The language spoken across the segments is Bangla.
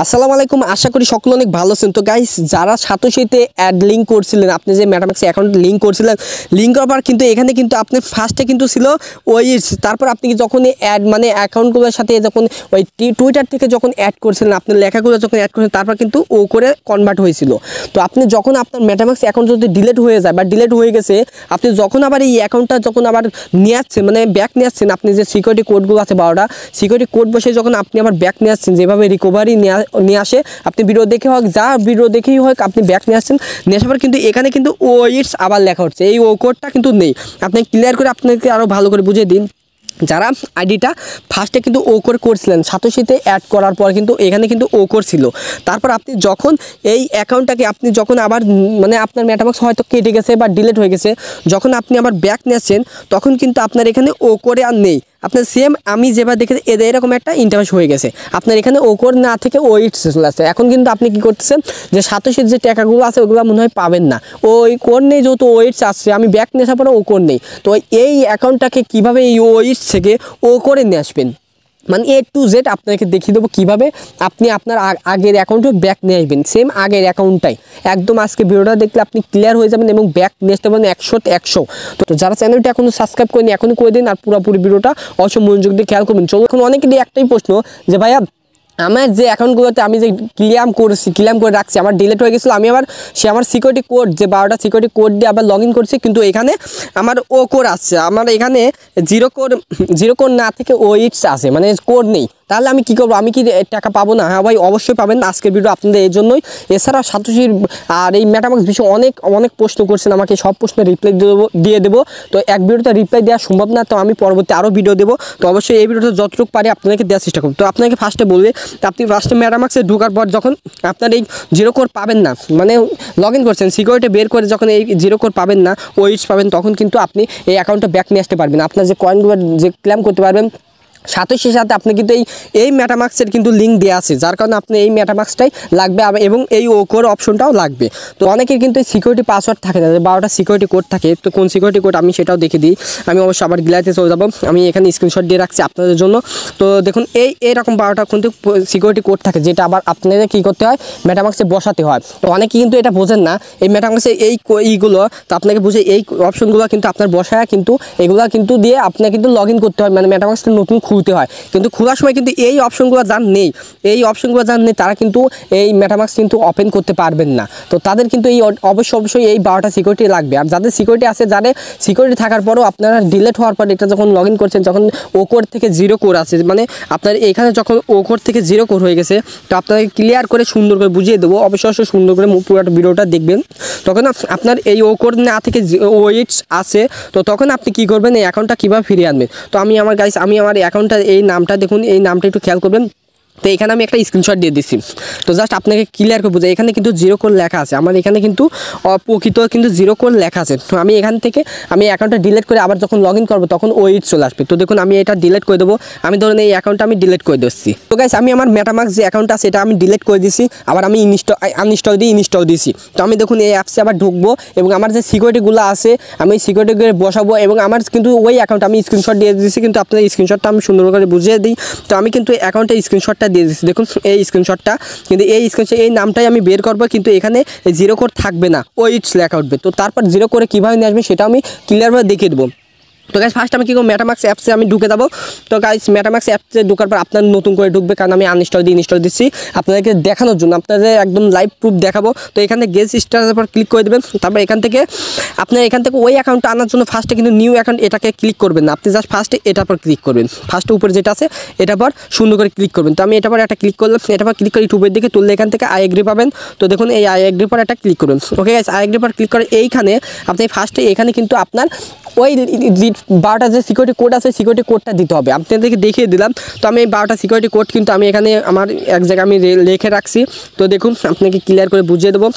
আসসালামু আলাইকুম আশা করি সকল অনেক ভালো আছেন তো গাইস যারা সাতশীতে অ্যাড লিঙ্ক করছিলেন আপনি যে ম্যাটামাক্সে অ্যাকাউন্ট লিঙ্ক করছিলেন লিঙ্ক করার পর কিন্তু এখানে কিন্তু আপনি ফার্স্টে কিন্তু ছিল ওই তারপর আপনি যখন অ্যাড মানে অ্যাকাউন্টগুলোর সাথে যখন ওই টুইটার থেকে যখন অ্যাড করছিলেন আপনার লেখাগুলো যখন অ্যাড করছিলেন তারপর কিন্তু ও করে কনভার্ট হয়েছিল তো আপনি যখন আপনার ম্যাটামাক্স অ্যাকাউন্ট যদি ডিলেট হয়ে যায় বা ডিলেট হয়ে গেছে আপনি যখন আবার এই অ্যাকাউন্টটা যখন আবার নিয়ে আসছেন মানে ব্যাক নিয়ে আসছেন আপনি যে সিকিউরিটি কোডগুলো আছে বারোটা সিকিউরিটি কোড বসে যখন আপনি আবার ব্যাক নিয়ে আসছেন যেভাবে রিকভারি নেওয়া নিয়ে আসে আপনি ভিডিও দেখে হোক যা ভিডিও দেখেই হোক আপনি ব্যাক নিয়ে আসছেন নিয়ে আসার পর কিন্তু এখানে কিন্তু ও ইটস আবার লেখা হচ্ছে এই ও কোডটা কিন্তু নেই আপনি ক্লিয়ার করে আপনাকে আরও ভালো করে বুঝিয়ে দিন যারা আইডিটা ফার্স্টে কিন্তু ও করে করছিলেন সাতোশিতে অ্যাড করার পর কিন্তু এখানে কিন্তু ও ছিল তারপর আপনি যখন এই অ্যাকাউন্টটাকে আপনি যখন আবার মানে আপনার ম্যাটাবক্স হয়তো কেটে গেছে বা ডিলেট হয়ে গেছে যখন আপনি আবার ব্যাক নিয়েছেন তখন কিন্তু আপনার এখানে ও করে আর নেই আপনার সেম আমি যেবার দেখেছি এদের এরকম একটা ইন্টারভাস হয়ে গেছে আপনার এখানে ওকর না থেকে ওইট চলে আসছে এখন কিন্তু আপনি কি করতেছেন যে সাতশীর যে টাকাগুলো আছে ওগুলো মনে হয় পাবেন না ওই কোর নেই যেহেতু ওয়েটস আসছে আমি ব্যাক নেশা পরে ও কোর নেই তো এই অ্যাকাউন্টটাকে কিভাবে এই ওয়েটস থেকে ও করে নিয়ে আসবেন মানে এ টু জেড আপনাকে দেখিয়ে দেবো কীভাবে আপনি আপনার আগের অ্যাকাউন্টে ব্যাক নিয়ে আসবেন সেম আগের অ্যাকাউন্টটাই একদম আজকে ভিডিওটা দেখলে আপনি ক্লিয়ার হয়ে যাবেন এবং ব্যাক নিয়ে আসতে পারেন একশো একশো তো যারা চ্যানেলটা এখনও সাবস্ক্রাইব করেনি এখনই করে দিন আর পুরোপুরি ভিডিওটা অসম মনোযোগ দিয়ে খেয়াল করবেন চলুন এখন অনেকেরই একটাই প্রশ্ন যে ভাইয়া আমার যে অ্যাকাউন্টগুলোতে আমি যে ক্লিয়াম করছি ক্লিয়াম করে রাখছি আমার ডিলেট হয়ে গেছিলো আমি আবার সে আমার সিকিউরিটি কোড যে বারোটা সিকিউরিটি কোড দিয়ে আবার লগ ইন করছি কিন্তু এখানে আমার ও কোড আসছে আমার এখানে জিরো কোড জিরো কোড না থেকে ও ইটস আছে মানে কোড নেই তাহলে আমি কি করবো আমি কি টাকা পাবো না হ্যাঁ ভাই অবশ্যই পাবেন আজকের ভিডিও আপনাদের এই জন্যই এছাড়া সাতোশির আর এই ম্যাটামাক্স বিষয়ে অনেক অনেক প্রশ্ন করছেন আমাকে সব প্রশ্নের রিপ্লাই দেবো দিয়ে দেবো তো এক ভিডিওতে রিপ্লাই দেওয়া সম্ভব না তো আমি পরবর্তী আরও ভিডিও দেবো তো অবশ্যই এই ভিডিওটা যতটুকু পারি আপনাকে দেওয়ার চেষ্টা করবো তো আপনাকে ফার্স্টে বলবে আপনি ফার্স্টে ম্যাটামাক্সে ঢোকার পর যখন আপনার এই জিরো কোড পাবেন না মানে লগ ইন করছেন সিকিউরিটি বের করে যখন এই জিরো কোড পাবেন না ওইটস OH পাবেন তখন কিন্তু আপনি এই অ্যাকাউন্টটা ব্যাক নিয়ে আসতে পারবেন আপনার যে কয়েনগুলো যে ক্লেম করতে পারবেন সাতাশের সাথে আপনি কিন্তু এই এই ম্যাটামাক্সের কিন্তু লিঙ্ক দেওয়া আছে যার কারণে আপনি এই ম্যাটামাক্সটাই লাগবে এবং এই ওকোর অপশনটাও লাগবে তো অনেকের কিন্তু এই সিকিউরিটি পাসওয়ার্ড থাকে না বারোটা সিকিউরিটি কোড থাকে তো কোন সিকিউরিটি কোড আমি সেটাও দেখে দিই আমি অবশ্য আবার গিলাইতে চলে যাবো আমি এখানে স্ক্রিনশট দিয়ে রাখছি আপনাদের জন্য তো দেখুন এই এরকম বারোটা কিন্তু সিকিউরিটি কোড থাকে যেটা আবার আপনাদের কী করতে হয় ম্যাটামাক্সে বসাতে হয় তো অনেকে কিন্তু এটা বোঝেন না এই ম্যাটামাক্সে এই ইগুলো তো আপনাকে বুঝে এই অপশনগুলো কিন্তু আপনার বসায় কিন্তু এগুলো কিন্তু দিয়ে আপনাকে কিন্তু লগ করতে হয় মানে ম্যাটামাক্সটা নতুন খুলতে হয় কিন্তু খোলার সময় কিন্তু এই অপশনগুলো যার নেই এই অপশনগুলো যার নেই তারা কিন্তু এই মেটামাক্স কিন্তু ওপেন করতে পারবেন না তো তাদের কিন্তু এই অবশ্যই অবশ্যই এই বারোটা সিকিউরিটি লাগবে আর যাদের সিকিউরিটি আছে যাদের সিকিউরিটি থাকার পরও আপনারা ডিলেট হওয়ার পর এটা যখন লগ করছেন যখন ওকোর থেকে জিরো কোর আছে মানে আপনার এখানে যখন ওকোর থেকে জিরো কোর হয়ে গেছে তো আপনাকে ক্লিয়ার করে সুন্দর করে বুঝিয়ে দেবো অবশ্যই অবশ্যই সুন্দর করে পুরোটা ভিডিওটা দেখবেন তখন আপনার এই ওকোর না থেকে ওয়েটস আছে তো তখন আপনি কি করবেন এই অ্যাকাউন্টটা কীভাবে ফিরিয়ে আনবেন তো আমি আমার গাইস আমি আমার অ্যাকাউন্ট অ্যাকাউন্টটা এই নামটা দেখুন এই নামটা একটু খেয়াল করবেন তো এখানে আমি একটা স্ক্রিনশট দিয়ে দিচ্ছি তো জাস্ট আপনাকে ক্লিয়ার করে বোঝাই এখানে কিন্তু জিরো কোড লেখা আছে আমার এখানে কিন্তু অপ্রকৃত কিন্তু জিরো কোড লেখা আছে তো আমি এখান থেকে আমি অ্যাকাউন্টটা ডিলিট করে আবার যখন লগ ইন করবো তখন ওয়েট চলে আসবে তো দেখুন আমি এটা ডিলিট করে দেবো আমি ধরুন এই অ্যাকাউন্টটা আমি ডিলিট করে দিচ্ছি তো গাইস আমি আমার মেটামার্ক যে অ্যাকাউন্টটা সেটা আমি ডিলিট করে দিছি আবার আমি ইনস্টল আনইনস্টল দিয়ে ইনস্টল দিছি তো আমি দেখুন এই অ্যাপসে আবার ঢুকবো এবং আমার যে সিকিউরিটিগুলো আছে আমি সিকিউরিটিগুলো বসাবো এবং আমার কিন্তু ওই অ্যাকাউন্ট আমি স্ক্রিনশট দিয়ে দিচ্ছি কিন্তু আপনার স্ক্রিনশটটা আমি সুন্দর করে বুঝিয়ে দিই তো আমি কিন্তু অ্যাকাউন্টে স্ক্রিনশটটা দিয়ে দিচ্ছি দেখুন এই স্ক্রিনশটটা কিন্তু এই স্ক্রিনশট এই নামটাই আমি বের করবো কিন্তু এখানে জিরো কোড থাকবে না ওইটস লেখা উঠবে তো তারপর জিরো করে কীভাবে নিয়ে আসবে সেটা আমি ক্লিয়ারভাবে দেখিয়ে দেবো তো গাইজ ফার্স্ট আমি কী করবো মেটামাক্স অ্যাপসে আমি ঢুকে যাবো তো গাইজ মেটামাক্স অ্যাপসে ঢুকার পর আপনার নতুন করে ঢুকবে কারণ আমি আনইনস্টল দিয়ে ইনস্টল দিচ্ছি আপনাদেরকে দেখানোর জন্য আপনাদের একদম লাইভ প্রুফ দেখাবো তো এখান থেকে গেস স্টারের পর ক্লিক করে দেবেন তারপর এখান থেকে আপনার এখান থেকে ওই অ্যাকাউন্টটা আনার জন্য ফার্স্টে কিন্তু নিউ অ্যাকাউন্ট এটাকে ক্লিক করবেন না আপনি জাস্ট ফার্স্টে এটার পর ক্লিক করবেন ফার্স্টে উপরে যেটা আছে এটার পর সুন্দর করে ক্লিক করবেন তো আমি এটার পর একটা ক্লিক করলাম এটার পর ক্লিক করে ইউটিউবের দিকে তুললে এখান থেকে আই এগ্রি পাবেন তো দেখুন এই আই এগ্রি পর একটা ক্লিক করুন ওকে গাইজ আই এগ্রি পর ক্লিক করে এইখানে আপনি ফার্স্টে এখানে কিন্তু আপনার ওই বারোটা যে সিকিউরিটি কোড আছে সিকিউরিটি কোডটা দিতে হবে আপনাদেরকে দেখিয়ে দিলাম তো আমি এই বারোটা সিকিউরিটি কোড কিন্তু আমি এখানে আমার এক জায়গায় আমি লিখে রাখছি তো দেখুন আপনাকে ক্লিয়ার করে বুঝিয়ে দেবো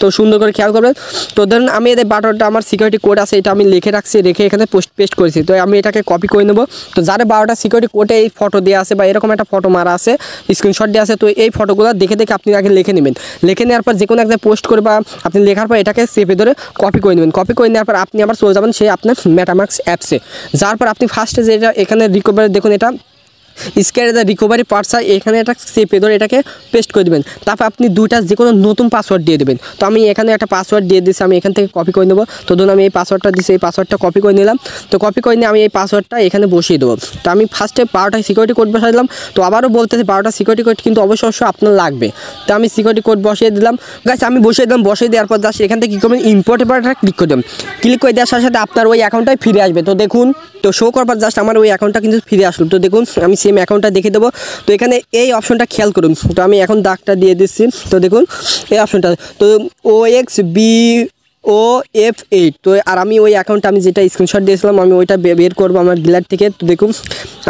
তো সুন্দর করে খেয়াল করবেন তো ধরুন আমি এদের বারোটা আমার সিকিউরিটি কোড আছে এটা আমি লিখে রাখছি রেখে এখানে পোস্ট পেস্ট করেছি তো আমি এটাকে কপি করে নেবো তো যারা বারোটা সিকিউরিটি কোডে এই ফটো দেওয়া আছে বা এরকম একটা ফটো মারা আছে স্ক্রিনশট দেওয়া আছে তো এই ফটোগুলো দেখে দেখে আপনি আগে লিখে নেবেন লিখে নেওয়ার পর যে কোনো একটা পোস্ট করে বা আপনি লেখার পর এটাকে সেপে ধরে কপি করে নেবেন কপি করে নেওয়ার পর আপনি আবার চলে যাবেন সে আপনার ম্যাটামার্কস অ্যাপ কাটছে যার পর আপনি ফার্স্টে যেটা এখানে রিকভারি দেখুন এটা স্ক্যানে দ্য রিকভারি পার্সা এখানে একটা সেপে ধরে এটাকে পেস্ট করে দেবেন তারপর আপনি দুইটা যে কোনো নতুন পাসওয়ার্ড দিয়ে দেবেন তো আমি এখানে একটা পাসওয়ার্ড দিয়ে দিয়েছি আমি এখান থেকে কপি করে নেবো তো ধরুন আমি এই পাসওয়ার্ডটা দিয়েছি এই পাসওয়ার্ডটা কপি করে নিলাম তো কপি করে নিয়ে আমি এই পাসওয়ার্ডটা এখানে বসিয়ে দেবো তো আমি ফার্স্টে বারোটা সিকিউরিটি কোড দিলাম তো আবারও বলতেছি বারোটা সিকিউরিটি কোড কিন্তু অবশ্যই অবশ্যই আপনার লাগবে তো আমি সিকিউরিটি কোড বসিয়ে দিলাম গাছ আমি বসিয়ে দিলাম বসিয়ে দেওয়ার পর জাস্ট এখান থেকে কী করবেন ইম্পোর্টের বারটা ক্লিক করে দেবেন ক্লিক করে দেওয়ার সাথে সাথে আপনার ওই অ্যাকাউন্টটাই ফিরে আসবে তো দেখুন তো শো করবার জাস্ট আমার ওই অ্যাকাউন্টটা কিন্তু ফিরে আসলো তো দেখুন আমি সেম অ্যাকাউন্টটা দেখে দেবো তো এখানে এই অপশনটা খেয়াল করুন তো আমি এখন দাগটা দিয়ে দিচ্ছি তো দেখুন এই অপশনটা তো O X B O F eight তো আর আমি ওই অ্যাকাউন্ট আমি যেটা স্ক্রিনশট দিয়েছিলাম আমি ওইটা বের করবো আমার ডিলার থেকে তো দেখুন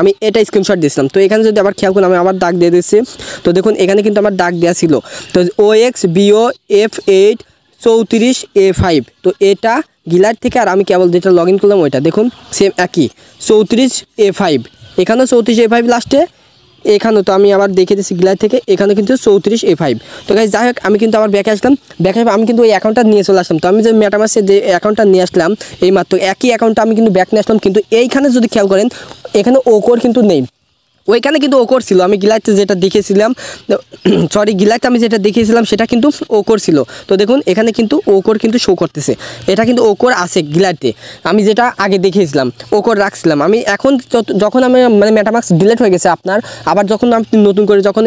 আমি এটা স্ক্রিনশট দিয়েছিলাম তো এখানে যদি আবার খেয়াল করুন আমি আবার দাগ দিয়ে দিচ্ছি তো দেখুন এখানে কিন্তু আমার দাগ দেওয়া ছিল তো O X B O F eight চৌত্রিশ এ ফাইভ তো এটা গিলার থেকে আর আমি কেবল যেটা লগ ইন করলাম ওইটা দেখুন সেম একই চৌত্রিশ এ ফাইভ এখানেও চৌত্রিশ এ ফাইভ লাস্টে এখানেও তো আমি আবার দেখে দিচ্ছি গ্লাই থেকে এখানে কিন্তু চৌত্রিশ এ ফাইভ তো গাইজ যাই হোক আমি কিন্তু আবার ব্যাকে আসলাম ব্যাকে আমি কিন্তু ওই অ্যাকাউন্টটা নিয়ে চলে আসলাম তো আমি যে ম্যাটামাসে যে অ্যাকাউন্টটা নিয়ে আসলাম এই মাত্র একই অ্যাকাউন্টটা আমি কিন্তু ব্যাক নিয়ে আসলাম কিন্তু এইখানে যদি খেয়াল করেন এখানে ওকোর কিন্তু নেই ওইখানে কিন্তু ও করছিল আমি গিলাইতে যেটা দেখেছিলাম সরি গিলাইতে আমি যেটা দেখিয়েছিলাম সেটা কিন্তু ও করছিল তো দেখুন এখানে কিন্তু ওকর কিন্তু শো করতেছে এটা কিন্তু ওকর আছে গিলাইতে আমি যেটা আগে দেখিয়েছিলাম ওকর রাখছিলাম আমি এখন যখন আমি মানে ম্যাটামাক্স ডিলেট হয়ে গেছে আপনার আবার যখন আপনি নতুন করে যখন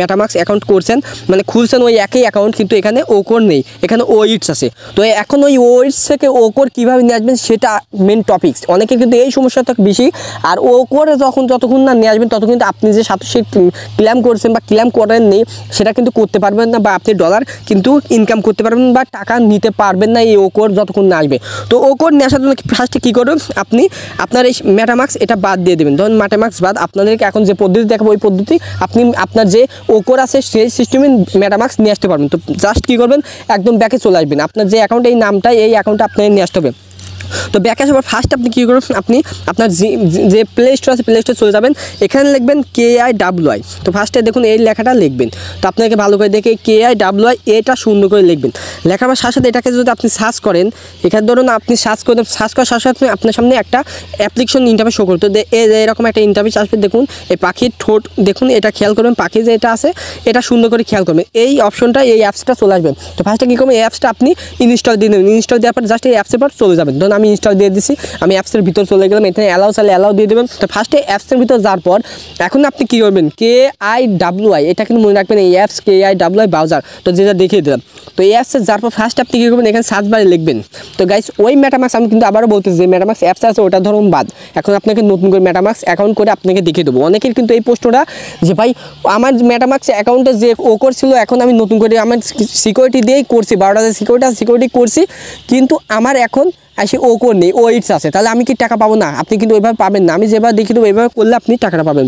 ম্যাটামাক্স অ্যাকাউন্ট করছেন মানে খুলছেন ওই একই অ্যাকাউন্ট কিন্তু এখানে ওকর নেই এখানে ও ইটস আছে তো এখন ওই ও ইটস থেকে ওকর কীভাবে নিয়ে আসবেন সেটা মেন টপিকস অনেকের কিন্তু এই সমস্যাটা বেশি আর ও ওকর যখন যতক্ষণ না নিয়ে আসবেন তত যত কিন্তু আপনি যে সাতশো ক্ল্যাম করছেন বা ক্ল্যাম করেন নেই সেটা কিন্তু করতে পারবেন না বা আপনি ডলার কিন্তু ইনকাম করতে পারবেন বা টাকা নিতে পারবেন না এই ওকোর যতক্ষণ না আসবে তো ওকোর নিয়ে আসার জন্য ফার্স্টে কী করবেন আপনি আপনার এই ম্যাটামাক্স এটা বাদ দিয়ে দেবেন ধরুন ম্যাটামাক্স বাদ আপনাদেরকে এখন যে পদ্ধতি দেখাবো ওই পদ্ধতি আপনি আপনার যে ওকোর আছে সেই সিস্টেমে ম্যাটামাক্স নিয়ে আসতে পারবেন তো জাস্ট কী করবেন একদম ব্যাকে চলে আসবেন আপনার যে অ্যাকাউন্ট এই নামটা এই অ্যাকাউন্টটা আপনাকে নিয়ে আসতে হবে তো ব্যাক আসার পর ফার্স্ট আপনি কী করবেন আপনি আপনার যে প্লে স্টোর আছে প্লে স্টোর চলে যাবেন এখানে লিখবেন কে আই ডাব্লু আই তো ফার্স্টে দেখুন এই লেখাটা লিখবেন তো আপনাকে ভালো করে দেখে কে আই ডাব্লু আই এটা সুন্দর করে লিখবেন লেখার সাথে সাথে এটাকে যদি আপনি সার্চ করেন এখানে ধরুন আপনি সার্চ করেন সার্চ করার সাথে সাথে আপনার সামনে একটা অ্যাপ্লিকেশন ইন্টারভিউ শো করতো এরকম একটা ইন্টারভিউ আসবে দেখুন এই পাখির ঠোঁট দেখুন এটা খেয়াল করবেন পাখি যে এটা আছে এটা সুন্দর করে খেয়াল করবেন এই অপশনটা এই অ্যাপসটা চলে আসবেন তো ফার্স্টে কী করবেন এই অ্যাপসটা আপনি ইনস্টল দিয়ে নেবেন ইনস্টল দেওয়ার পর জাস্ট এই অ্যাপসের পর চলে যাবেন ধরুন আমি ইনস্টল দিয়ে দিছি আমি অ্যাপসের ভিতর চলে গেলাম এখানে অ্যালাউ চাইলে অ্যালাউ দিয়ে দেবেন তো ফার্স্টে অ্যাপসের ভিতর যাওয়ার পর এখন আপনি কী করবেন কে আই ডাব্লু আই এটা কিন্তু মনে রাখবেন এই অ্যাপস কে আই ডাব্লু আই ব্রাউজার তো যেটা দেখিয়ে দিলাম তো এই অ্যাপসে যাওয়ার পর ফার্স্ট আপনি কী করবেন এখানে বারে লিখবেন তো গাইস ওই ম্যাটামাক্স আমি কিন্তু আবারও বলতেছি যে ম্যাটামাক্স অ্যাপস আছে ওটা ধরুন বাদ এখন আপনাকে নতুন করে ম্যাটামাক্স অ্যাকাউন্ট করে আপনাকে দেখিয়ে দেবো অনেকের কিন্তু এই পোস্টটা যে ভাই আমার ম্যাটামাক্স অ্যাকাউন্টে যে ও করছিল এখন আমি নতুন করে আমার সিকিউরিটি দিয়েই করছি বারোটা সিকিউরিটি সিকিউরিটি করছি কিন্তু আমার এখন আসে ও কোর নেই ও এইটস আছে তাহলে আমি কি টাকা পাবো না আপনি কিন্তু ওইভাবে পাবেন না আমি যেভাবে দেখি দেবো এইভাবে করলে আপনি টাকাটা পাবেন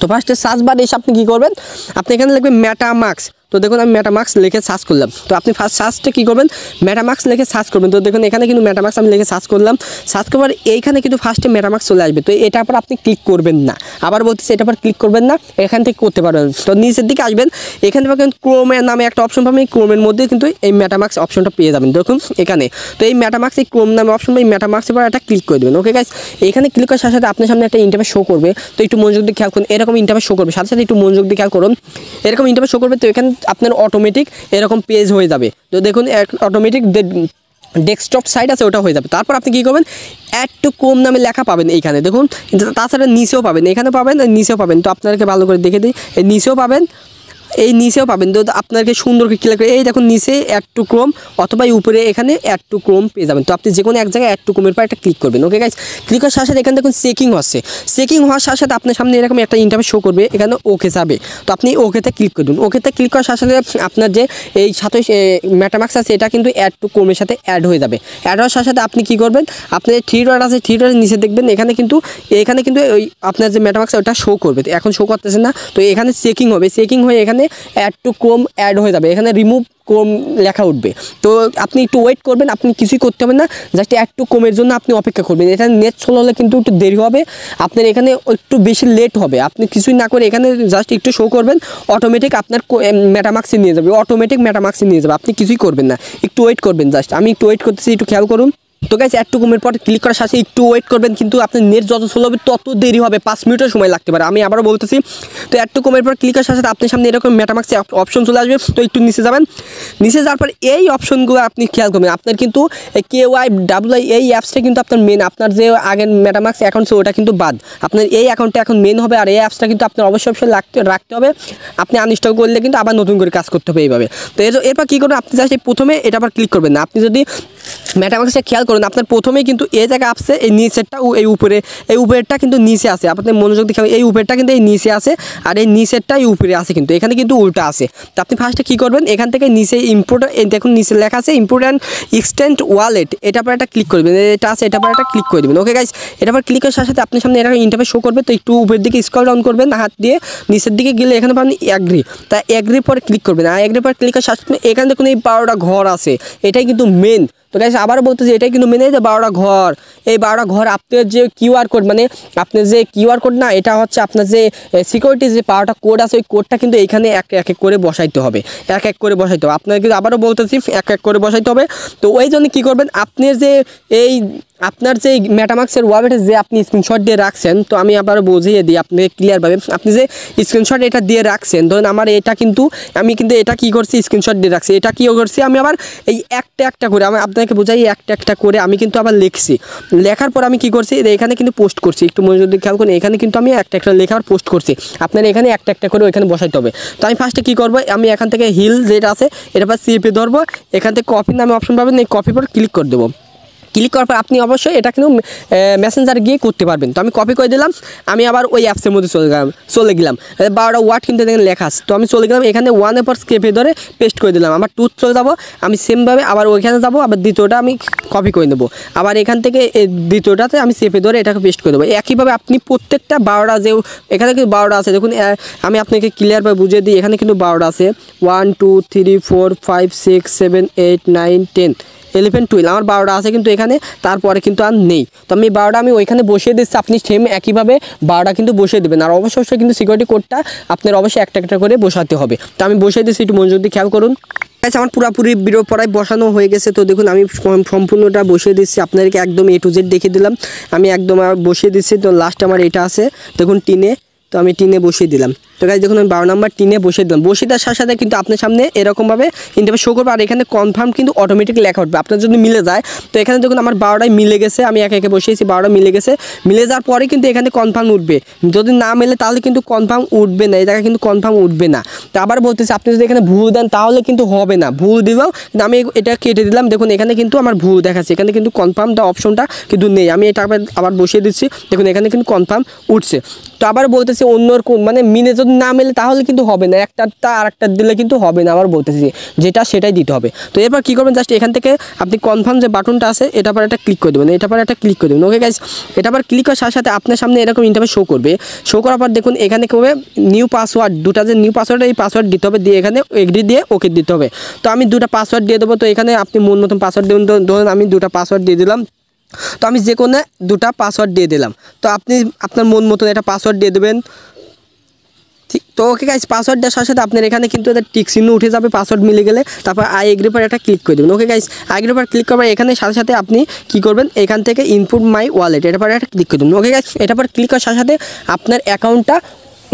তো ফার্স্টে সার্চ বারে এসে আপনি কী করবেন আপনি এখানে লিখবেন মাস্ক তো দেখুন আমি ম্যাটামার্কস লিখে সার্চ করলাম তো আপনি ফার্স্ট সার্চটা কী করবেন ম্যাটামার্কস লিখে সার্চ করবেন তো দেখুন এখানে কিন্তু ম্যাটামাক্স আমি লিখে সার্চ করলাম সার্চ করবার এইখানে কিন্তু ফার্স্টে ম্যাটামার্কস চলে আসবে তো এটা পর আপনি ক্লিক করবেন না আবার বলতেছি এটা পর ক্লিক করবেন না এখান থেকে করতে পারবেন তো নিচের দিকে আসবেন এখান থেকে কিন্তু ক্রোমের নামে একটা অপশন পাবেন এই ক্রোমের মধ্যে কিন্তু এই ম্যাটামাক্স অপশনটা পেয়ে যাবেন দেখুন এখানে তো এই ম্যাটামার্কস এই ক্রোম নামে অপশন এই ম্যাটামার্কস এবার একটা ক্লিক করে দেবেন ওকে গাইস এখানে ক্লিক করার সাথে সাথে আপনার সামনে একটা ইন্টারভিউ শো করবে তো একটু মনোযোগ দিয়ে খেয়াল করুন এরকম ইন্টারভিউ শো করবে সাথে সাথে একটু মনোযোগ দিয়ে খেয়াল করুন এরকম ইন্টারভিউ শো করবে তো এখানে আপনার অটোমেটিক এরকম পেজ হয়ে যাবে তো দেখুন অটোমেটিক ডেস্কটপ সাইট আছে ওটা হয়ে যাবে তারপর আপনি কী করবেন অ্যাড টু কম নামে লেখা পাবেন এইখানে দেখুন তাছাড়া নিচেও পাবেন এখানে পাবেন নিচেও পাবেন তো আপনাদেরকে ভালো করে দেখে দিই নিচেও পাবেন এই নিচেও পাবেন তো আপনাকে করে ক্লিক করে এই দেখুন নিচে অ্যাড টু ক্রোম অথবা উপরে এখানে অ্যাড টু ক্রোম পেয়ে যাবেন তো আপনি যে কোনো এক জায়গায় অ্যাড টু ক্রোমের পর একটা ক্লিক করবেন ওকে গাইজ ক্লিক করার সাথে সাথে এখানে দেখুন চেকিং হচ্ছে চেকিং হওয়ার সাথে সাথে আপনার সামনে এরকম একটা ইন্টারভিউ শো করবে এখানে ওকে যাবে তো আপনি ওকেতে ক্লিক করবেন ওকেতে ক্লিক করার সাথে সাথে আপনার যে এই সাথে ম্যাটামাক্স আছে এটা কিন্তু অ্যাড টু ক্রোমের সাথে অ্যাড হয়ে যাবে অ্যাড হওয়ার সাথে সাথে আপনি কী করবেন আপনি থ্রি ডট আছে থ্রি ডটের নিচে দেখবেন এখানে কিন্তু এখানে কিন্তু ওই আপনার যে ম্যাটামাক্স ওটা শো করবে এখন শো করতেছে না তো এখানে চেকিং হবে চেকিং হয়ে এখানে এখানে অ্যাড টু ক্রোম অ্যাড হয়ে যাবে এখানে রিমুভ ক্রোম লেখা উঠবে তো আপনি একটু ওয়েট করবেন আপনি কিছুই করতে হবে না জাস্ট অ্যাড টু ক্রোমের জন্য আপনি অপেক্ষা করবেন এখানে নেট সোল হলে কিন্তু একটু দেরি হবে আপনার এখানে একটু বেশি লেট হবে আপনি কিছুই না করে এখানে জাস্ট একটু শো করবেন অটোমেটিক আপনার ম্যাটামাক্সে নিয়ে যাবে অটোমেটিক ম্যাটামাক্সে নিয়ে যাবে আপনি কিছুই করবেন না একটু ওয়েট করবেন জাস্ট আমি একটু ওয়েট করতেছি একটু খেয়াল করুন তো গাইছে অ্যাড টু পর ক্লিক করার সাথে একটু ওয়েট করবেন কিন্তু আপনার নেট যত স্লো হবে তত দেরি হবে পাঁচ মিনিটও সময় লাগতে পারে আমি আবারও বলতেছি তো অ্যাড টু পর ক্লিক করার সাথে আপনার সামনে এরকম ম্যাটামাক্সে অপশন চলে আসবে তো একটু নিচে যাবেন নিচে যাওয়ার পর এই অপশনগুলো আপনি খেয়াল করবেন আপনার কিন্তু কে ওয়াই ডাব্লুআই এই অ্যাপসটা কিন্তু আপনার মেন আপনার যে আগের ম্যাটামাক্স অ্যাকাউন্ট ছিল ওটা কিন্তু বাদ আপনার এই অ্যাকাউন্টটা এখন মেন হবে আর এই অ্যাপসটা কিন্তু আপনার অবশ্যই অবশ্যই লাগতে রাখতে হবে আপনি আনইনস্টল করলে কিন্তু আবার নতুন করে কাজ করতে হবে এইভাবে তো এরপর কী করবেন আপনি জাস্ট প্রথমে এটা আবার ক্লিক করবেন না আপনি যদি সে খেয়াল করুন আপনার প্রথমেই কিন্তু এ জায়গা আসছে এই নিচেরটা এই উপরে এই উপরেরটা কিন্তু নিচে আসে আপনার মনোযোগ দেখে এই উপরেরটা কিন্তু এই নিচে আসে আর এই নিচেরটা এই উপরে আসে কিন্তু এখানে কিন্তু উল্টা আছে তো আপনি ফার্স্টে কী করবেন এখান থেকে নিচে ইম্পোর্ট দেখুন নিচে লেখা আছে ইম্পোর্ট্যান্ট এক্সটেন্ট ওয়ালেট এটা পর একটা ক্লিক করবেন এটা আছে এটা পর একটা ক্লিক করে দেবেন ওকে গাইজ এটা পর ক্লিক করার সাথে সাথে আপনার সামনে এটা ইন্টারভে শো করবে তো একটু উপরের দিকে স্ক্রল ডাউন করবেন হাত দিয়ে নিচের দিকে গেলে এখানে পাবেন অ্যাগ্রি তা অ্যাগ্রি পর ক্লিক করবেন আর অ্যাগ্রি পর ক্লিক করার সাথে এখানে দেখুন এই বারোটা ঘর আছে এটাই কিন্তু মেন তো গাইস আবার বলতেছি এটাই কিন্তু মেনে যে বারোটা ঘর এই বারোটা ঘর আপনার যে কিউআর কোড মানে আপনার যে কিউআর কোড না এটা হচ্ছে আপনার যে সিকিউরিটি যে বারোটা কোড আছে ওই কোডটা কিন্তু এখানে এক এক করে বসাইতে হবে এক এক করে বসাইতে হবে আপনাকে কিন্তু আবারও বলতেছি এক এক করে বসাইতে হবে তো ওই জন্য কী করবেন আপনার যে এই আপনার যে মেটামাক্সের ওয়াবেটে যে আপনি স্ক্রিনশট দিয়ে রাখছেন তো আমি আবারও বুঝিয়ে দিই আপনাকে ক্লিয়ারভাবে আপনি যে স্ক্রিনশট এটা দিয়ে রাখছেন ধরুন আমার এটা কিন্তু আমি কিন্তু এটা কি করছি স্ক্রিনশট দিয়ে রাখছি এটা কী করছি আমি আবার এই একটা একটা করে আমি আপনাকে বোঝাই একটা একটা করে আমি কিন্তু আবার লিখছি লেখার পর আমি কি করছি এখানে কিন্তু পোস্ট করছি একটু মনে যদি খেয়াল করুন এখানে কিন্তু আমি একটা একটা লেখার পোস্ট করছি আপনার এখানে একটা একটা করে ওইখানে বসাইতে হবে তো আমি ফার্স্টে কী করবো আমি এখান থেকে হিল যেটা আছে এটা পাশ সিপি ধরবো এখান থেকে কপি নামে অপশন পাবেন এই কপি পর ক্লিক করে দেবো ক্লিক করার পর আপনি অবশ্যই এটা কিন্তু মেসেঞ্জারে গিয়ে করতে পারবেন তো আমি কপি করে দিলাম আমি আবার ওই অ্যাপসের মধ্যে চলে গেলাম চলে গেলাম বারোটা ওয়ার্ড কিন্তু দেখেন লেখা আছে তো আমি চলে গেলাম এখানে ওয়ান এপার স্কেপে ধরে পেস্ট করে দিলাম আমার টুথ চলে যাবো আমি সেমভাবে আবার ওইখানে যাবো আবার দ্বিতীয়টা আমি কপি করে নেবো আবার এখান থেকে দ্বিতীয়টাতে আমি সেপে ধরে এটাকে পেস্ট করে দেবো একইভাবে আপনি প্রত্যেকটা বারোটা যে এখানে কিন্তু বারোটা আছে দেখুন আমি আপনাকে ক্লিয়ারভাবে বুঝিয়ে দিই এখানে কিন্তু বারোটা আছে one two three four five six seven eight nine ten eleven twelve আমার বারোটা আছে কিন্তু এখানে তারপরে কিন্তু আর নেই তো আমি বারোটা আমি ওইখানে বসিয়ে দিচ্ছি আপনি সেম একইভাবে বারোটা কিন্তু বসিয়ে দেবেন আর অবশ্যই অবশ্যই কিন্তু সিকিউরিটি কোডটা আপনার অবশ্যই একটা একটা করে বসাতে হবে তো আমি বসিয়ে দিচ্ছি একটু মনোযোগ দিয়ে খেয়াল করুন আচ্ছা আমার পুরাপুরি পড়ায় বসানো হয়ে গেছে তো দেখুন আমি সম্পূর্ণটা বসিয়ে দিচ্ছি আপনাদেরকে একদম এ টু জেড দেখিয়ে দিলাম আমি একদম বসিয়ে দিচ্ছি তো লাস্ট আমার এটা আছে দেখুন টিনে তো আমি টিনে বসিয়ে দিলাম তো গাছ দেখুন আমি বারো নাম্বার টিনে বসে দিলাম বসে দেওয়ার সাথে সাথে কিন্তু আপনার সামনে এরকমভাবে ইন্টারভিউ শো করবে আর এখানে কনফার্ম কিন্তু অটোমেটিক লেখা উঠবে আপনার যদি মিলে যায় তো এখানে দেখুন আমার বারোটায় মিলে গেছে আমি একে একে বসিয়েছি বারোটা মিলে গেছে মিলে যাওয়ার পরে কিন্তু এখানে কনফার্ম উঠবে যদি না মেলে তাহলে কিন্তু কনফার্ম উঠবে না এই জায়গায় কিন্তু কনফার্ম উঠবে না তো আবার বলতেছি আপনি যদি এখানে ভুল দেন তাহলে কিন্তু হবে না ভুল দিলেও আমি এটা কেটে দিলাম দেখুন এখানে কিন্তু আমার ভুল দেখাচ্ছে এখানে কিন্তু কনফার্ম দেওয়া অপশনটা কিন্তু নেই আমি এটা আবার বসিয়ে দিচ্ছি দেখুন এখানে কিন্তু কনফার্ম উঠছে তো আবার বলতেছি অন্য মানে মিলে যদি না মেলে তাহলে কিন্তু হবে না একটারটা আর একটা দিলে কিন্তু হবে না আমার বলতেছি যেটা সেটাই দিতে হবে তো এরপর কী করবেন জাস্ট এখান থেকে আপনি কনফার্ম যে বাটনটা আছে এটা পর একটা ক্লিক করে দেবেন এটা পর একটা ক্লিক করে দেবেন ওকে গাইজ এটা পর ক্লিক করার সাথে সাথে আপনার সামনে এরকম ইন্টারভিউ শো করবে শো করার পর দেখুন এখানে হবে নিউ পাসওয়ার্ড দুটা যে নিউ পাসওয়ার্ড এই পাসওয়ার্ড দিতে হবে দিয়ে এখানে এগ্রি দিয়ে ওকে দিতে হবে তো আমি দুটা পাসওয়ার্ড দিয়ে দেবো তো এখানে আপনি মন মতন পাসওয়ার্ড দেবেন ধরুন আমি দুটা পাসওয়ার্ড দিয়ে দিলাম তো আমি যে কোনো দুটা পাসওয়ার্ড দিয়ে দিলাম তো আপনি আপনার মন মতন একটা পাসওয়ার্ড দিয়ে দেবেন তো ওকে গাইজ পাসওয়ার্ড দেওয়ার সাথে আপনার এখানে কিন্তু এদের টিক চিহ্ন উঠে যাবে পাসওয়ার্ড মিলে গেলে তারপর আই এগ্রিপার পর একটা ক্লিক করে দেবেন ওকে গাইজ আই এগ্রিপার পর ক্লিক করবার এখানে সাথে সাথে আপনি কি করবেন এখান থেকে ইনপুট মাই ওয়ালেট এটা পর একটা ক্লিক করে দেবেন ওকে গাইজ এটা পর ক্লিক করার সাথে সাথে আপনার অ্যাকাউন্টটা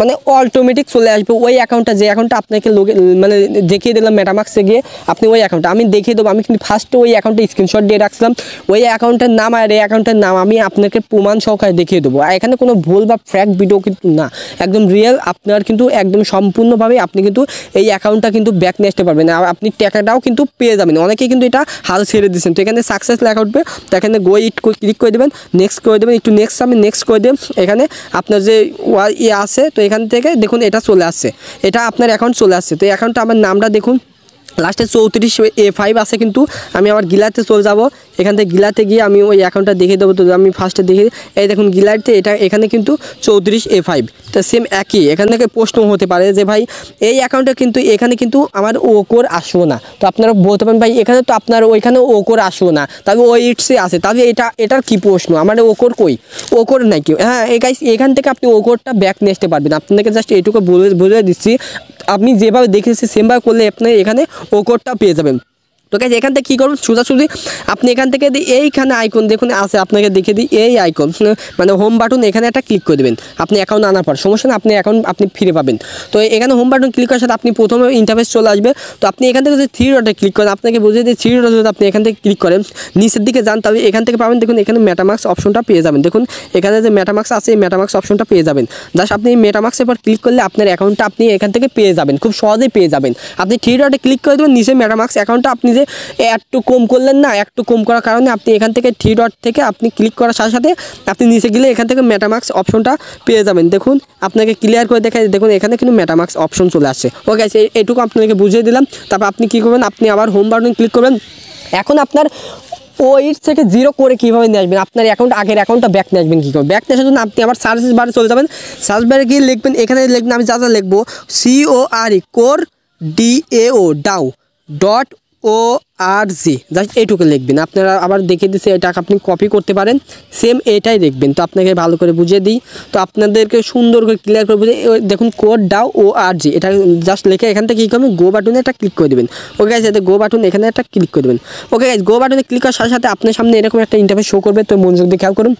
মানে অটোমেটিক চলে আসবে ওই অ্যাকাউন্টটা যে অ্যাকাউন্টটা আপনাকে লোকে মানে দেখিয়ে দিলাম ম্যাটামাক্সে গিয়ে আপনি ওই অ্যাকাউন্টটা আমি দেখিয়ে দেবো আমি কিন্তু ফার্স্টে ওই অ্যাকাউন্টে স্ক্রিনশট দিয়ে রাখছিলাম ওই অ্যাকাউন্টের নাম আর এই অ্যাকাউন্টের নাম আমি আপনাকে প্রমাণ সহকারে দেখিয়ে দেবো আর এখানে কোনো ভুল বা ফ্র্যাক ভিডিও কিন্তু না একদম রিয়েল আপনার কিন্তু একদম সম্পূর্ণভাবে আপনি কিন্তু এই অ্যাকাউন্টটা কিন্তু ব্যাক নিয়ে আসতে পারবেন আর আপনি টাকাটাও কিন্তু পেয়ে যাবেন অনেকেই কিন্তু এটা হাল ছেড়ে দিচ্ছেন তো এখানে সাকসেস অ্যাকাউন্ট উঠবে তো এখানে গো ইট ক্লিক করে দেবেন নেক্সট করে দেবেন একটু নেক্সট আমি নেক্সট করে দেবেন এখানে আপনার যে ইয়ে আছে তো তো এখান থেকে দেখুন এটা চলে আসছে এটা আপনার অ্যাকাউন্ট চলে আসছে তো অ্যাকাউন্টটা আমার নামটা দেখুন লাস্টে চৌত্রিশ এ ফাইভ আছে কিন্তু আমি আমার গিলাতে চলে যাব এখান থেকে গিলাতে গিয়ে আমি ওই অ্যাকাউন্টটা দেখে দেবো তো আমি ফার্স্টে দেখে এই দেখুন গিলারতে এটা এখানে কিন্তু চৌত্রিশ এ ফাইভ তা সেম একই এখান থেকে প্রশ্ন হতে পারে যে ভাই এই অ্যাকাউন্টে কিন্তু এখানে কিন্তু আমার ওকোর আসবো না তো আপনারা বলতে পারেন ভাই এখানে তো আপনার ওইখানে ওকোর আসবো না তবে ওই ইটসে আসে তবে এটা এটার কি প্রশ্ন আমার ওকোর কই ওকোর নাই কি হ্যাঁ এই গাইস এখান থেকে আপনি ওকোরটা ব্যাক নিয়ে আসতে পারবেন আপনাকে জাস্ট এটুকু বলে বলে দিচ্ছি আপনি যেভাবে দেখেছি সেমভাবে করলে আপনি এখানে ওকোরটা পেয়ে যাবেন তো গাইজ এখান থেকে কী করবেন সোজাসুজি আপনি এখান থেকে এইখানে আইকন দেখুন আছে আপনাকে দেখে দিই এই আইকন মানে হোম বাটন এখানে একটা ক্লিক করে দেবেন আপনি অ্যাকাউন্ট আনার পর সমস্যা না আপনি অ্যাকাউন্ট আপনি ফিরে পাবেন তো এখানে হোম বাটন ক্লিক করার সাথে আপনি প্রথমে ইন্টারফেস চলে আসবে তো আপনি এখান থেকে যদি থ্রি ডটে ক্লিক করেন আপনাকে বুঝিয়ে দিই থ্রি ডটে যদি আপনি এখান থেকে ক্লিক করেন নিচের দিকে যান তবে এখান থেকে পাবেন দেখুন এখানে ম্যাটামাক্স অপশনটা পেয়ে যাবেন দেখুন এখানে যে মেটামার্ক্স আছে এই মেটামার্ক্স অপশনটা পেয়ে যাবেন জাস্ট আপনি মেটামার্ক্সের পর ক্লিক করলে আপনার অ্যাকাউন্টটা আপনি এখান থেকে পেয়ে যাবেন খুব সহজেই পেয়ে যাবেন আপনি থ্রি ডটে ক্লিক করে দেবেন নিচে মেটামার্ক্স অ্যাকাউন্টটা আপনি যে একটু কম করলেন না একটু কম করার কারণে আপনি এখান থেকে থ্রি ডট থেকে আপনি ক্লিক করার সাথে সাথে আপনি নিচে গেলে এখান থেকে ম্যাটামার্কস অপশনটা পেয়ে যাবেন দেখুন আপনাকে ক্লিয়ার করে দেখা দেখুন এখানে কিন্তু মেটামার্কস অপশন চলে আসছে ওকে এটুকু আপনাকে বুঝিয়ে দিলাম তারপর আপনি কী করবেন আপনি আবার হোম বার্ডন ক্লিক করবেন এখন আপনার ওইট থেকে জিরো করে কীভাবে নিয়ে আসবেন আপনার অ্যাকাউন্ট আগের অ্যাকাউন্টটা ব্যাক নিয়ে আসবেন কী করবেন ব্যাক নিয়ে আসার জন্য আপনি আবার সার্চ বারে চলে যাবেন সার্চ বারে গিয়ে লিখবেন এখানে লিখবেন আমি যা যা লিখবো C O R E R E core D A O dao dot O R G just এইটুকু লিখবেন আপনারা আবার দেখে দিচ্ছে এটা আপনি কপি করতে পারেন সেম এটাই দেখবেন তো আপনাকে ভালো করে বুঝিয়ে দিই তো আপনাদেরকে সুন্দর করে ক্লিয়ার করে বুঝে দেখুন কোড ডাও ও আর জি এটা জাস্ট লেখে এখান থেকে কী করবেন গো বাটনে একটা ক্লিক করে দেবেন ওকে গাছ গো বাটন এখানে একটা ক্লিক করে দেবেন ওকে গাছ গো বাটনে ক্লিক করার সাথে সাথে আপনার সামনে এরকম একটা ইন্টারভিউ শো করবে তো মনোযোগ দিয়ে খেয়াল করুন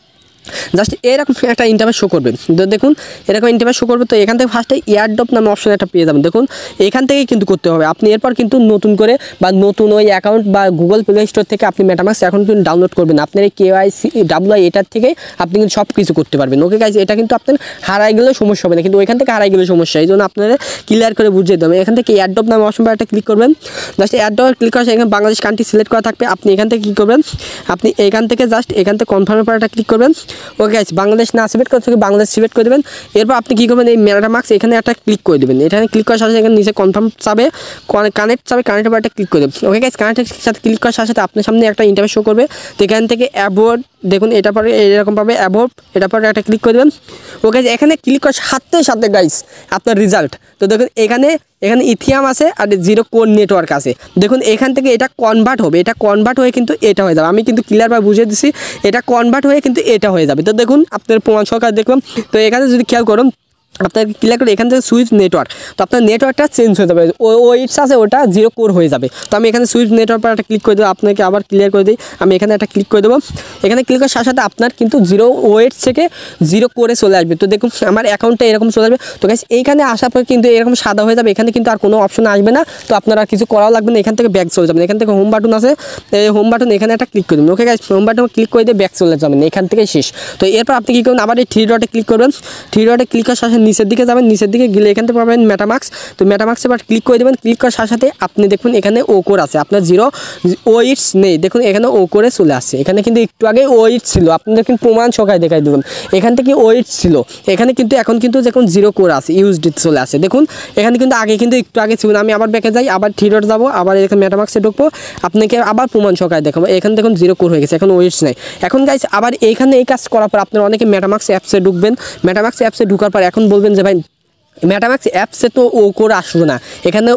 জাস্ট এরকম একটা ইন্টারভেস শো করবে দেখুন এরকম ইন্টারভেস শো করবে তো এখান থেকে ফার্স্টে এয়ারড্রপ নামে অপশন একটা পেয়ে যাবেন দেখুন এখান থেকেই কিন্তু করতে হবে আপনি এরপর কিন্তু নতুন করে বা নতুন ওই অ্যাকাউন্ট বা গুগল প্লে স্টোর থেকে আপনি মেটামাক্স এখন কিন্তু ডাউনলোড করবেন আপনার এই কেওয়াইসি ডাব্লুআই এটার থেকে আপনি কিন্তু সব কিছু করতে পারবেন ওকে গাইজ এটা কিন্তু আপনার হারাই গেলেও সমস্যা হবে না কিন্তু ওইখান থেকে হারাই গেলে সমস্যা এই জন্য আপনাদের ক্লিয়ার করে বুঝিয়ে দেবেন এখান থেকে এয়ারড্রপ নামে অপশন একটা ক্লিক করবেন জাস্ট এয়ারড্রপ ক্লিক করা এখানে বাংলাদেশ কান্ট্রি সিলেক্ট করা থাকবে আপনি এখান থেকে কী করবেন আপনি এখান থেকে জাস্ট এখান থেকে কনফার্মের একটা ক্লিক করবেন ওকে আছে বাংলাদেশ না সিলেক্ট করতে বাংলাদেশ সিলেক্ট করে দেবেন এরপর আপনি কী করবেন এই মেলাটা মার্কস এখানে একটা ক্লিক করে দেবেন এখানে ক্লিক করার সাথে সাথে নিচে কনফার্ম চাবে কানেক্ট চাবে কানেক্টের একটা ক্লিক করে দেবেন ওকে গাইস কানেক্টের সাথে ক্লিক করার সাথে সাথে আপনার সামনে একটা ইন্টারভিউ শো করবে তো এখান থেকে অ্যাবোর্ড দেখুন এটা পরে এরকমভাবে পাবে অ্যাবোভ এটা পরে একটা ক্লিক করে দেবেন ওকে এখানে ক্লিক করার সাথে সাথে গাইস আপনার রেজাল্ট তো দেখুন এখানে এখানে ইথিয়াম আছে আর জিরো কোন নেটওয়ার্ক আছে দেখুন এখান থেকে এটা কনভার্ট হবে এটা কনভার্ট হয়ে কিন্তু এটা হয়ে যাবে আমি কিন্তু ক্লিয়ারভাবে বুঝিয়ে দিচ্ছি এটা কনভার্ট হয়ে কিন্তু এটা হয়ে যাবে তো দেখুন আপনার প্রমাণ সহকারে দেখলাম তো এখানে যদি খেয়াল করুন আপনার ক্লিয়ার করে এখান থেকে সুইচ নেটওয়ার্ক তো আপনার নেটওয়ার্কটা চেঞ্জ হয়ে যাবে ওয়েবস আছে ওটা জিরো কোর হয়ে যাবে তো আমি এখানে সুইচ নেটওয়ার্ক একটা ক্লিক করে দেবো আপনাকে আবার ক্লিয়ার করে দিই আমি এখানে একটা ক্লিক করে দেবো এখানে ক্লিক করার সাথে সাথে আপনার কিন্তু জিরো ওয়েট থেকে জিরো কোরে চলে আসবে তো দেখুন আমার অ্যাকাউন্টটা এরকম চলে আসবে তো গাছ এইখানে আসার পর কিন্তু এরকম সাদা হয়ে যাবে এখানে কিন্তু আর কোনো অপশন আসবে না তো আপনারা কিছু করাও লাগবে না এখান থেকে ব্যাক চলে যাবেন এখান থেকে হোম বাটন আছে এই হোম বাটন এখানে একটা ক্লিক করে দেবেন ওকে গাছ হোম বাটন ক্লিক করে দিয়ে ব্যাক চলে যাবেন এখান থেকে শেষ তো এরপর আপনি কী করবেন আবার এই থ্রি ডটে ক্লিক করবেন থ্রি ডটে ক্লিক করার সাথে নিচের দিকে যাবেন নিচের দিকে গেলে এখান থেকে পাবেন ম্যাটামাক্স তো ম্যাটামাক্স এবার ক্লিক করে দেবেন ক্লিক করার সাথে সাথে আপনি দেখুন এখানে ও কোর আছে আপনার জিরো ও ইটস নেই দেখুন এখানে ও করে চলে আসছে এখানে কিন্তু একটু আগে ও ইটস ছিল আপনাদের কিন্তু প্রমাণ সকায় দেখাই দেবেন এখান থেকে ও ইটস ছিল এখানে কিন্তু এখন কিন্তু দেখুন জিরো কোর আছে ইউজড চলে আসে দেখুন এখানে কিন্তু আগে কিন্তু একটু আগে ছিল আমি আবার ব্যাকে যাই আবার থ্রিডট যাবো আবার এখানে ম্যাটামাক্সে ঢুকবো আপনাকে আবার প্রমাণ সকায় দেখাবো এখানে দেখুন জিরো কোর হয়ে গেছে এখন ওয়েটস নেই এখন গাইছে আবার এইখানে এই কাজ করার পর আপনার অনেকে ম্যাটামাক্স অ্যাপসে ঢুকবেন ম্যাটামাক্স অ্যাপসে ঢুকার পর এখন বলবেন যে ভাই ম্যাটামাক্স অ্যাপসে তো ও করে আসলো না এখানে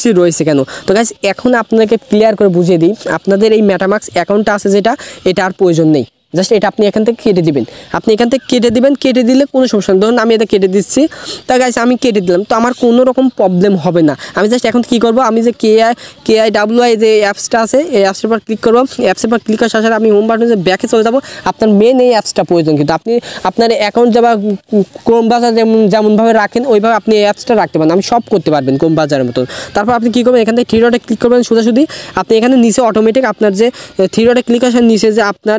সি রয়েছে কেন তো গাছ এখন আপনাকে ক্লিয়ার করে বুঝিয়ে দিই আপনাদের এই ম্যাটামাক্স অ্যাকাউন্টটা আছে যেটা এটা আর প্রয়োজন নেই জাস্ট এটা আপনি এখান থেকে কেটে দিবেন আপনি এখান থেকে কেটে দিবেন কেটে দিলে কোনো সমস্যা নেই ধরুন আমি এটা কেটে দিচ্ছি তা গাইছে আমি কেটে দিলাম তো আমার কোনো রকম প্রবলেম হবে না আমি জাস্ট এখন কি করব আমি যে K I K I W I যে অ্যাপসটা আছে এই অ্যাপসের পর ক্লিক করবো অ্যাপসের পর ক্লিক করার সাথে আমি হোম বাটন যে ব্যাকে চলে যাবো আপনার মেন এই অ্যাপসটা প্রয়োজন কিন্তু আপনি আপনার অ্যাকাউন্ট যাবা ক্রোম বাজার যেমন যেমনভাবে রাখেন ওইভাবে আপনি এই অ্যাপসটা রাখতে পারেন আমি সব করতে পারবেন ক্রোম বাজারের মতন তারপর আপনি কী করবেন এখান থেকে থ্রি ডটে ক্লিক করবেন সোজাসুদি আপনি এখানে নিচে অটোমেটিক আপনার যে থ্রি ডটে ক্লিক আসার নিচে যে আপনার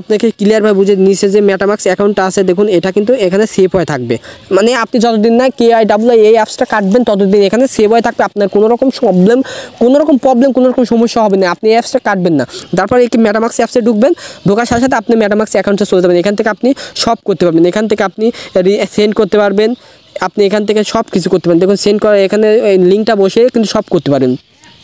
আপনাকে ক্লিয়ারভাবে বুঝে নিচে যে মেটামাক্স অ্যাকাউন্টটা আছে দেখুন এটা কিন্তু এখানে সেভ হয়ে থাকবে মানে আপনি যতদিন না কে আই ডাবলু এই অ্যাপসটা কাটবেন ততদিন এখানে সেভ হয়ে থাকবে আপনার কোনো রকম প্রবলেম কোনো রকম প্রবলেম কোনো রকম সমস্যা হবে না আপনি এই অ্যাপসটা কাটবেন না তারপরে এই মেটামাক্স অ্যাপসে ঢুকবেন ঢোকার সাথে সাথে আপনি মেটামাক্স অ্যাকাউন্টে চলে যাবেন এখান থেকে আপনি সব করতে পারবেন এখান থেকে আপনি সেন্ড করতে পারবেন আপনি এখান থেকে সব কিছু করতে পারেন দেখুন সেন্ড করা এখানে লিঙ্কটা বসে কিন্তু সব করতে পারেন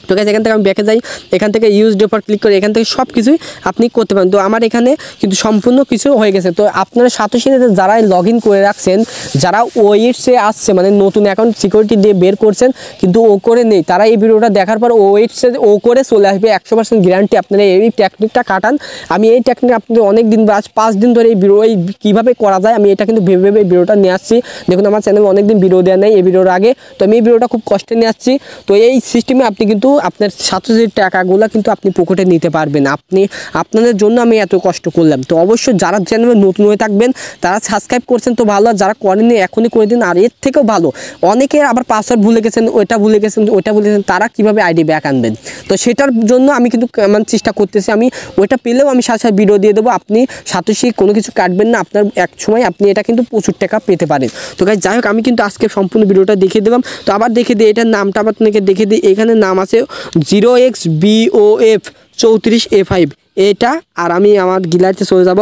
তো গাইজ এখান থেকে আমি ব্যাকে যাই এখান থেকে ইউজ ডেপার ক্লিক করে এখান থেকে সব কিছুই আপনি করতে পারেন তো আমার এখানে কিন্তু সম্পূর্ণ কিছু হয়ে গেছে তো আপনারা সাথে যারা লগ ইন করে রাখছেন যারা ওয়েটসে OH আসছে মানে নতুন অ্যাকাউন্ট সিকিউরিটি দিয়ে বের করছেন কিন্তু ও করে নেই তারা এই ভিডিওটা দেখার পর ওয়েটসে OH ও করে চলে আসবে একশো পার্সেন্ট গ্যারান্টি আপনারা এই টেকনিকটা কাটান আমি এই টেকনিক আপনাদের অনেক দিন আজ পাঁচ দিন ধরে এই ভিডিও এই কীভাবে করা যায় আমি এটা কিন্তু ভেবে ভেবে এই ভিডিওটা নিয়ে আসছি দেখুন আমার চ্যানেলে অনেক দিন ভিডিও দেওয়া নেই এই ভিডিওর আগে তো আমি এই ভিডিওটা খুব কষ্টে নিয়ে আসছি তো এই সিস্টেমে আপনি কিন্তু আপনার ছাত্রদের টাকাগুলো কিন্তু আপনি পকেটে নিতে পারবেন আপনি আপনাদের জন্য আমি এত কষ্ট করলাম তো অবশ্যই যারা চ্যানেলে নতুন হয়ে থাকবেন তারা সাবস্ক্রাইব করছেন তো ভালো যারা করেননি এখনই করে দিন আর এর থেকেও ভালো অনেকে আবার পাসওয়ার্ড ভুলে গেছেন ওইটা ভুলে গেছেন ওইটা ভুলে গেছেন তারা কিভাবে আইডি ব্যাক আনবেন তো সেটার জন্য আমি কিন্তু মানে চেষ্টা করতেছি আমি ওইটা পেলেও আমি সাথে সাথে ভিডিও দিয়ে দেবো আপনি সাতোশি কোনো কিছু কাটবেন না আপনার এক সময় আপনি এটা কিন্তু প্রচুর টাকা পেতে পারেন তো যাই হোক আমি কিন্তু আজকে সম্পূর্ণ ভিডিওটা দেখে দিলাম তো আবার দেখে দিই এটার নামটা আপনাকে দেখে দিই এখানে নাম আছে জিরো এক্স বিও এফ চৌত্রিশ এ ফাইভ এটা আর আমি আমার গিলারিতে চলে যাব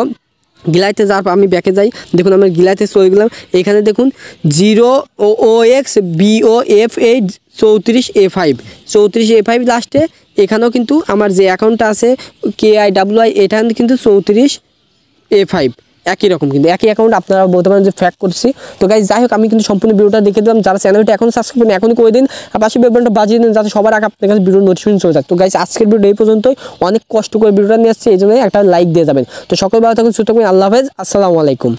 গিলাইতে যাওয়ার আমি ব্যাকে যাই দেখুন আমার গিলাইতে চলে গেলাম এখানে দেখুন zero O O X B O F eight চৌত্রিশ এ ফাইভ চৌত্রিশ এ ফাইভ লাস্টে এখানেও কিন্তু আমার যে অ্যাকাউন্টটা আছে কে আই ডাব্লু আই এটা কিন্তু চৌত্রিশ এ ফাইভ একই রকম কিন্তু একই অ্যাকাউন্ট আপনারা বলতে পারেন যে ফ্যাক করছি তো গাইজ যাই হোক আমি কিন্তু সম্পূর্ণ ভিডিওটা দেখে দিলাম যারা চ্যানেলটা এখন সাবস্ক্রাইব করেন এখনই করে দিন আর পাশে বেলবনটা বাজিয়ে দিন যাতে সবার আগে আপনার কাছে ভিডিও নোটিফিকেশন চলে যাক তো গাইজ আজকের ভিডিও এই পর্যন্তই অনেক কষ্ট করে ভিডিওটা নিয়ে আসছে এই জন্যই একটা লাইক দিয়ে যাবেন তো সকল ভালো থাকুন সুস্থ আল্লাহ হাফেজ আসসালামু আলাইকুম